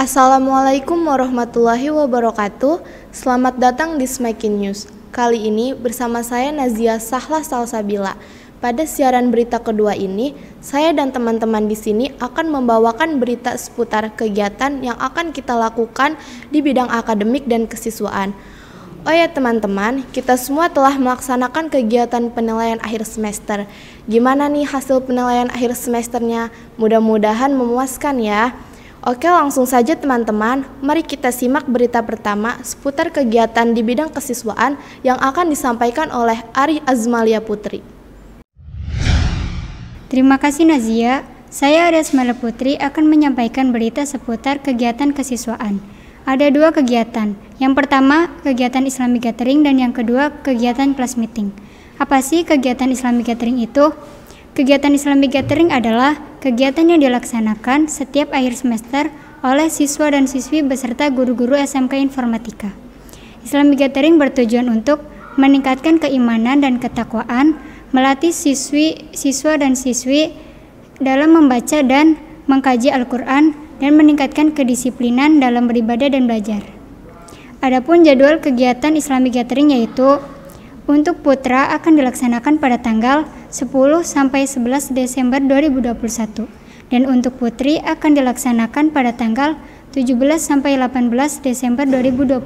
Assalamualaikum warahmatullahi wabarakatuh. Selamat datang di Semakin News. Kali ini bersama saya Nazia Sahla Salsabila. Pada siaran berita kedua ini, saya dan teman-teman di sini akan membawakan berita seputar kegiatan yang akan kita lakukan di bidang akademik dan kesiswaan. Oh ya teman-teman, kita semua telah melaksanakan kegiatan penilaian akhir semester. Gimana nih hasil penilaian akhir semesternya? Mudah-mudahan memuaskan ya. Oke, langsung saja teman-teman, mari kita simak berita pertama seputar kegiatan di bidang kesiswaan yang akan disampaikan oleh Ari Azmalia Putri. Terima kasih Nazia. Saya Ari Azmalia Putri akan menyampaikan berita seputar kegiatan kesiswaan. Ada dua kegiatan. Yang pertama, kegiatan Islamic Gathering dan yang kedua, kegiatan class meeting. Apa sih kegiatan Islamic Gathering itu? Kegiatan Islamic Gathering adalah Kegiatan yang dilaksanakan setiap akhir semester oleh siswa dan siswi beserta guru-guru SMK Informatika. Islamic Gathering bertujuan untuk meningkatkan keimanan dan ketakwaan, melatih siswi, siswa dan siswi dalam membaca dan mengkaji Al-Quran, dan meningkatkan kedisiplinan dalam beribadah dan belajar. Adapun jadwal kegiatan Islamic Gathering yaitu untuk putra akan dilaksanakan pada tanggal 10 sampai 11 Desember 2021 dan untuk putri akan dilaksanakan pada tanggal 17 sampai 18 Desember 2021.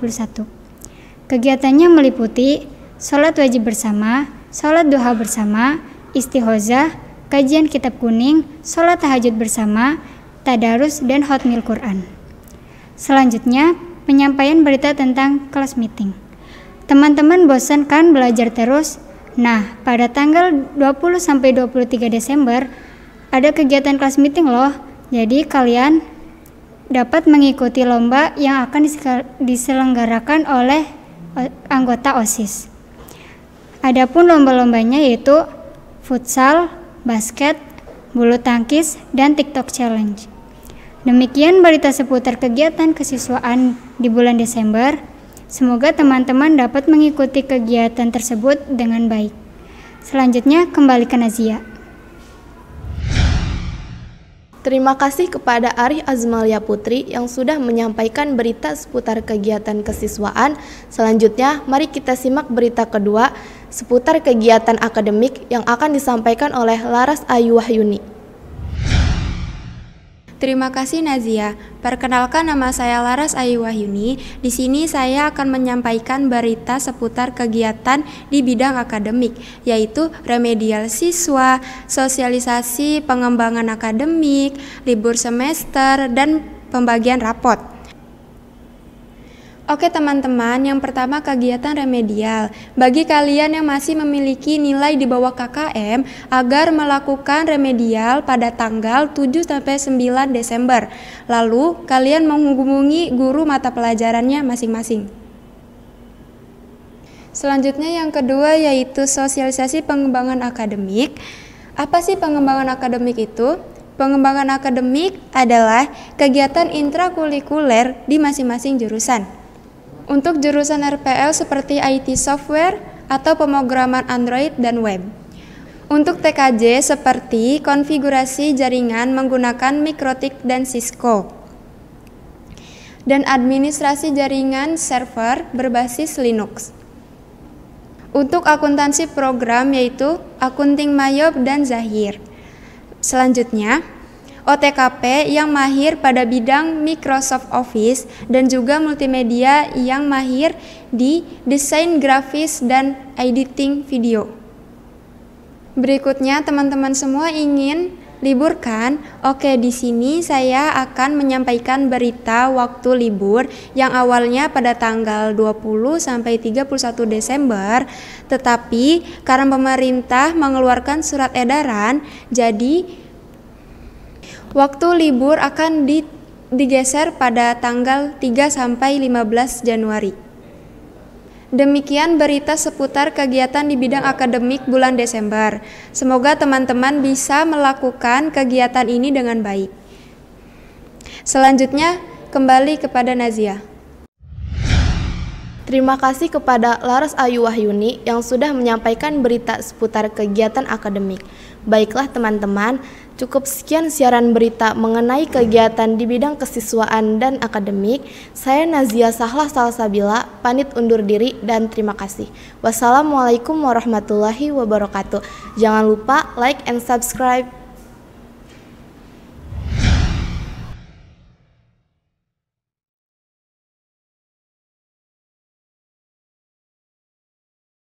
Kegiatannya meliputi sholat wajib bersama, sholat duha bersama, istihozah, kajian kitab kuning, sholat tahajud bersama, tadarus, dan hotmail Quran. Selanjutnya, penyampaian berita tentang kelas meeting. Teman-teman bosan kan belajar terus? Nah, pada tanggal 20-23 Desember, ada kegiatan kelas meeting loh. Jadi kalian dapat mengikuti lomba yang akan diselenggarakan oleh anggota OSIS. Adapun lomba-lombanya yaitu futsal, basket, bulu tangkis, dan TikTok challenge. Demikian berita seputar kegiatan kesiswaan di bulan Desember. Semoga teman-teman dapat mengikuti kegiatan tersebut dengan baik. Selanjutnya, kembali ke Nazia. Terima kasih kepada Arif Azmalia Putri yang sudah menyampaikan berita seputar kegiatan kesiswaan. Selanjutnya, mari kita simak berita kedua seputar kegiatan akademik yang akan disampaikan oleh Laras Ayu Wahyuni. Terima kasih Nazia. Perkenalkan nama saya Laras Ayu Wahyuni. Di sini saya akan menyampaikan berita seputar kegiatan di bidang akademik, yaitu remedial siswa, sosialisasi pengembangan akademik, libur semester, dan pembagian rapot. Oke teman-teman, yang pertama kegiatan remedial. Bagi kalian yang masih memiliki nilai di bawah KKM, agar melakukan remedial pada tanggal 7-9 Desember. Lalu, kalian menghubungi guru mata pelajarannya masing-masing. Selanjutnya yang kedua yaitu sosialisasi pengembangan akademik. Apa sih pengembangan akademik itu? Pengembangan akademik adalah kegiatan intrakulikuler di masing-masing jurusan untuk jurusan RPL seperti IT software atau pemrograman Android dan web. Untuk TKJ seperti konfigurasi jaringan menggunakan Mikrotik dan Cisco. Dan administrasi jaringan server berbasis Linux. Untuk akuntansi program yaitu Akunting Mayob dan Zahir. Selanjutnya, OTKP yang mahir pada bidang Microsoft Office dan juga multimedia yang mahir di desain grafis dan editing video. Berikutnya teman-teman semua ingin liburkan? Oke, di sini saya akan menyampaikan berita waktu libur yang awalnya pada tanggal 20 sampai 31 Desember, tetapi karena pemerintah mengeluarkan surat edaran, jadi Waktu libur akan di, digeser pada tanggal 3 sampai 15 Januari. Demikian berita seputar kegiatan di bidang akademik bulan Desember. Semoga teman-teman bisa melakukan kegiatan ini dengan baik. Selanjutnya, kembali kepada Nazia. Terima kasih kepada Laras Ayu Wahyuni yang sudah menyampaikan berita seputar kegiatan akademik. Baiklah teman-teman, Cukup sekian siaran berita mengenai kegiatan di bidang kesiswaan dan akademik. Saya Nazia Sahlah Salsabila, panit undur diri dan terima kasih. Wassalamualaikum warahmatullahi wabarakatuh. Jangan lupa like and subscribe.